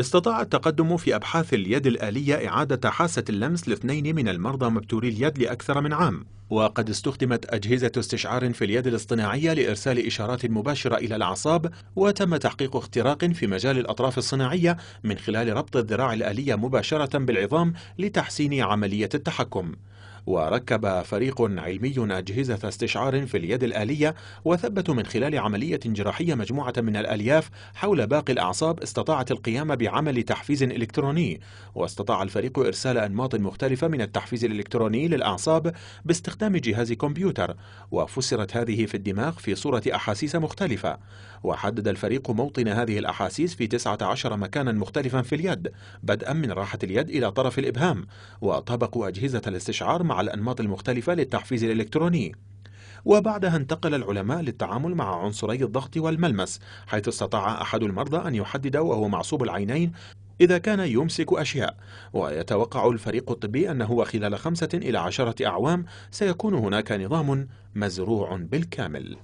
استطاع التقدم في أبحاث اليد الآلية إعادة حاسة اللمس لاثنين من المرضى مبتوري اليد لأكثر من عام وقد استخدمت أجهزة استشعار في اليد الاصطناعية لإرسال إشارات مباشرة إلى الأعصاب وتم تحقيق اختراق في مجال الأطراف الصناعية من خلال ربط الذراع الآلية مباشرة بالعظام لتحسين عملية التحكم وركب فريق علمي أجهزة استشعار في اليد الآلية وثبتوا من خلال عملية جراحية مجموعة من الألياف حول باقي الأعصاب استطاعت القيام بعمل تحفيز إلكتروني واستطاع الفريق إرسال أنماط مختلفة من التحفيز الإلكتروني للأعصاب باستخدام جهاز كمبيوتر وفسرت هذه في الدماغ في صورة أحاسيس مختلفة وحدد الفريق موطن هذه الأحاسيس في 19 مكانا مختلفا في اليد بدءا من راحة اليد إلى طرف الإبهام وطبقوا أجهزة الاستشعار مع الأنماط المختلفة للتحفيز الإلكتروني وبعدها انتقل العلماء للتعامل مع عنصري الضغط والملمس حيث استطاع أحد المرضى أن يحدد وهو معصوب العينين إذا كان يمسك أشياء ويتوقع الفريق الطبي أنه خلال خمسة إلى عشرة أعوام سيكون هناك نظام مزروع بالكامل